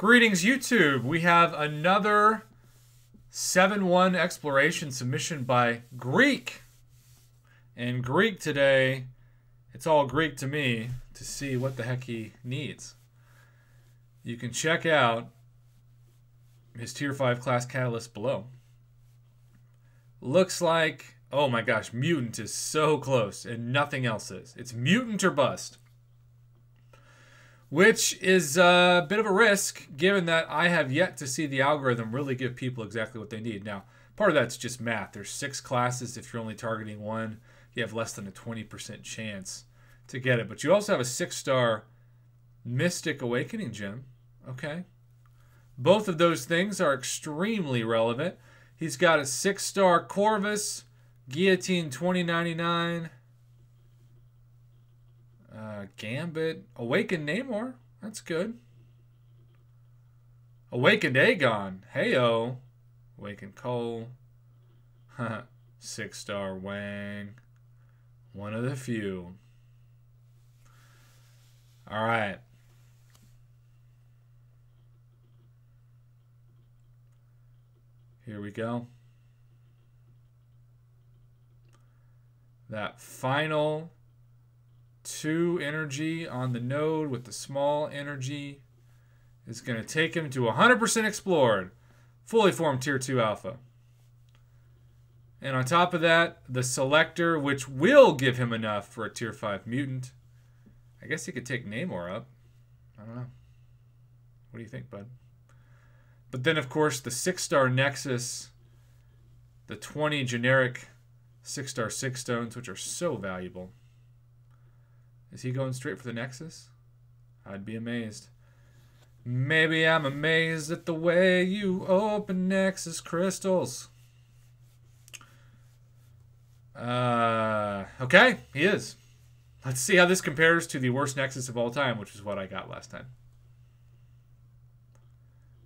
Greetings, YouTube. We have another 7 1 exploration submission by Greek. And Greek today, it's all Greek to me to see what the heck he needs. You can check out his Tier 5 class catalyst below. Looks like, oh my gosh, Mutant is so close, and nothing else is. It's Mutant or Bust which is a bit of a risk given that I have yet to see the algorithm really give people exactly what they need. Now, part of that's just math. There's six classes. If you're only targeting one, you have less than a 20% chance to get it. But you also have a six star Mystic Awakening gem. Okay. Both of those things are extremely relevant. He's got a six star Corvus, Guillotine 2099. Uh, Gambit. awakened Namor. That's good. Awakened Aegon. Heyo. Awakened Cole. Six star Wang. One of the few. All right. Here we go. That final two energy on the node with the small energy is going to take him to 100% explored, fully formed tier 2 alpha. And on top of that, the selector, which will give him enough for a tier 5 mutant. I guess he could take Namor up. I don't know. What do you think, bud? But then, of course, the 6 star Nexus, the 20 generic 6 star 6 stones, which are so valuable. Is he going straight for the Nexus? I'd be amazed. Maybe I'm amazed at the way you open Nexus crystals. Uh, okay, he is. Let's see how this compares to the worst Nexus of all time, which is what I got last time.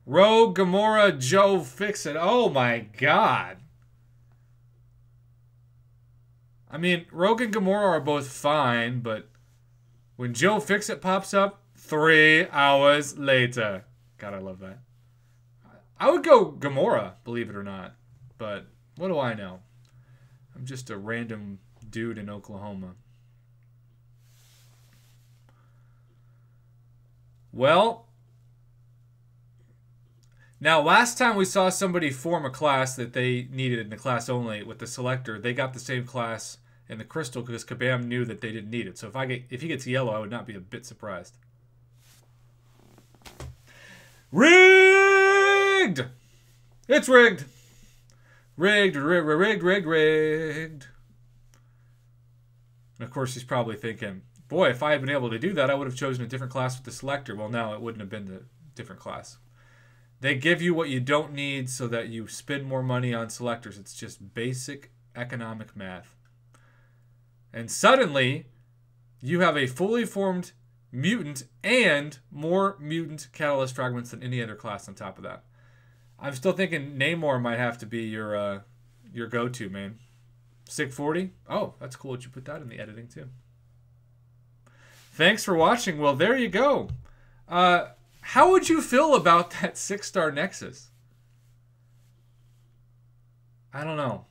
Rogue Gamora Joe Fix It. Oh my god. I mean, Rogue and Gamora are both fine, but when Joe Fixit pops up, three hours later. God, I love that. I would go Gamora, believe it or not. But what do I know? I'm just a random dude in Oklahoma. Well, now last time we saw somebody form a class that they needed in the class only with the selector, they got the same class and the crystal because Kabam knew that they didn't need it. So if I get if he gets yellow, I would not be a bit surprised. Rigged. It's rigged. Rigged, rigged, rigged, rigged, rigged. And of course, he's probably thinking, boy, if I had been able to do that, I would have chosen a different class with the selector. Well, now it wouldn't have been the different class. They give you what you don't need so that you spend more money on selectors. It's just basic economic math. And suddenly, you have a fully formed mutant and more mutant catalyst fragments than any other class on top of that. I'm still thinking Namor might have to be your uh, your go-to man. Sick 40. Oh, that's cool that you put that in the editing too. Thanks for watching. Well, there you go. Uh, how would you feel about that six-star Nexus? I don't know.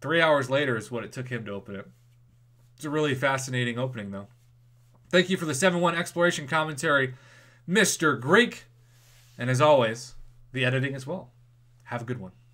Three hours later is what it took him to open it. It's a really fascinating opening, though. Thank you for the 7 1 exploration commentary, Mr. Greek. And as always, the editing as well. Have a good one.